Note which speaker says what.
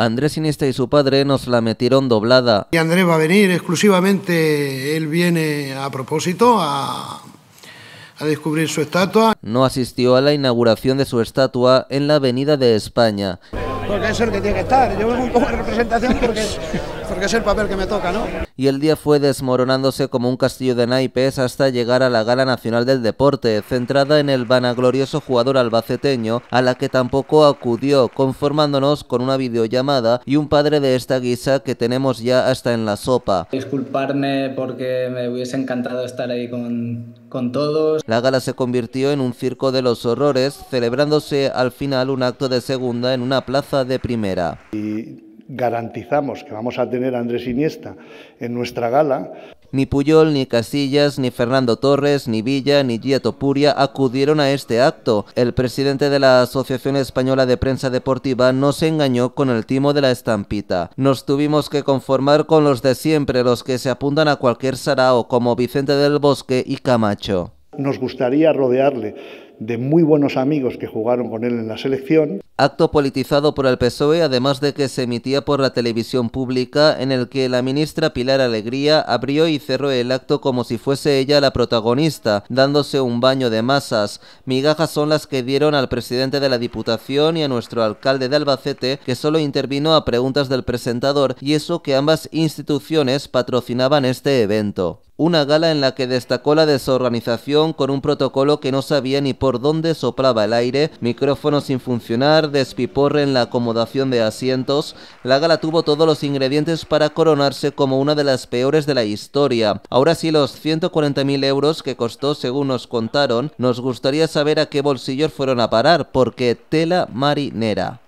Speaker 1: Andrés Iniesta y su padre nos la metieron doblada.
Speaker 2: Y Andrés va a venir exclusivamente, él viene a propósito a, a descubrir su
Speaker 1: estatua. No asistió a la inauguración de su estatua en la Avenida de España
Speaker 2: porque es el que tiene que estar. Yo vengo un poco representación porque es, porque es el papel que me toca, ¿no?
Speaker 1: Y el día fue desmoronándose como un castillo de naipes hasta llegar a la Gala Nacional del Deporte, centrada en el vanaglorioso jugador albaceteño, a la que tampoco acudió, conformándonos con una videollamada y un padre de esta guisa que tenemos ya hasta en la sopa. Disculparme porque me hubiese encantado estar ahí con con todos. La gala se convirtió en un circo de los horrores, celebrándose al final un acto de segunda en una plaza de primera. Y garantizamos que vamos a tener a Andrés Iniesta en nuestra gala. Ni Puyol, ni Casillas, ni Fernando Torres, ni Villa, ni Gia Puria acudieron a este acto. El presidente de la Asociación Española de Prensa Deportiva no se engañó con el timo de la estampita. Nos tuvimos que conformar con los de siempre, los que se apuntan a cualquier sarao, como Vicente del Bosque y Camacho.
Speaker 2: Nos gustaría rodearle de muy buenos amigos que jugaron con él en la selección.
Speaker 1: Acto politizado por el PSOE, además de que se emitía por la televisión pública, en el que la ministra Pilar Alegría abrió y cerró el acto como si fuese ella la protagonista, dándose un baño de masas. Migajas son las que dieron al presidente de la Diputación y a nuestro alcalde de Albacete, que solo intervino a preguntas del presentador, y eso que ambas instituciones patrocinaban este evento una gala en la que destacó la desorganización con un protocolo que no sabía ni por dónde soplaba el aire, micrófono sin funcionar, despiporre en la acomodación de asientos. La gala tuvo todos los ingredientes para coronarse como una de las peores de la historia. Ahora sí, los 140.000 euros que costó, según nos contaron, nos gustaría saber a qué bolsillos fueron a parar, porque tela marinera.